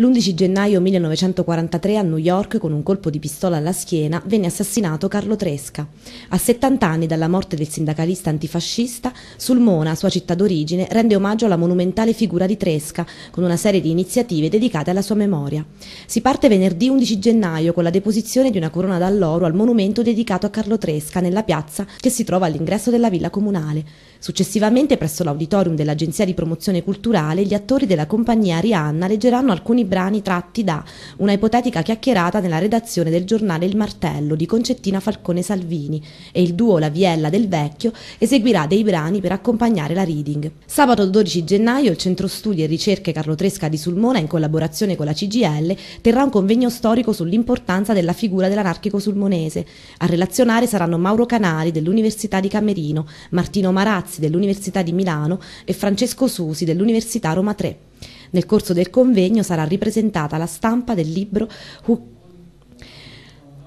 L'11 gennaio 1943 a New York con un colpo di pistola alla schiena venne assassinato Carlo Tresca. A 70 anni dalla morte del sindacalista antifascista, Sulmona, sua città d'origine, rende omaggio alla monumentale figura di Tresca con una serie di iniziative dedicate alla sua memoria. Si parte venerdì 11 gennaio con la deposizione di una corona d'alloro al monumento dedicato a Carlo Tresca nella piazza che si trova all'ingresso della villa comunale. Successivamente presso l'auditorium dell'Agenzia di Promozione Culturale gli attori della compagnia Arianna leggeranno alcuni brani tratti da una ipotetica chiacchierata nella redazione del giornale Il Martello di Concettina Falcone Salvini e il duo La Viella del Vecchio eseguirà dei brani per accompagnare la reading. Sabato 12 gennaio il Centro Studi e Ricerche Carlo Tresca di Sulmona in collaborazione con la CGL terrà un convegno storico sull'importanza della figura dell'anarchico sulmonese. A relazionare saranno Mauro Canali dell'Università di Camerino, Martino Marazzi dell'Università di Milano e Francesco Susi dell'Università Roma 3. Nel corso del convegno sarà ripresentata la stampa del libro Who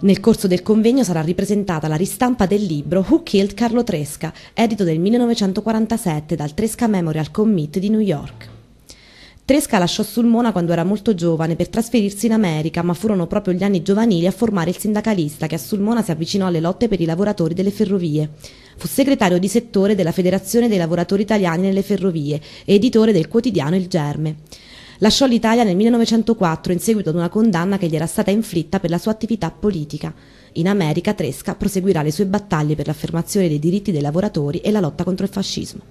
nel corso del convegno sarà ripresentata la ristampa del libro Who Killed Carlo Tresca, edito nel 1947 dal Tresca Memorial Committee di New York. Tresca lasciò Sulmona quando era molto giovane per trasferirsi in America, ma furono proprio gli anni giovanili a formare il sindacalista che a Sulmona si avvicinò alle lotte per i lavoratori delle ferrovie. Fu segretario di settore della Federazione dei lavoratori italiani nelle ferrovie e editore del quotidiano Il Germe. Lasciò l'Italia nel 1904 in seguito ad una condanna che gli era stata inflitta per la sua attività politica. In America Tresca proseguirà le sue battaglie per l'affermazione dei diritti dei lavoratori e la lotta contro il fascismo.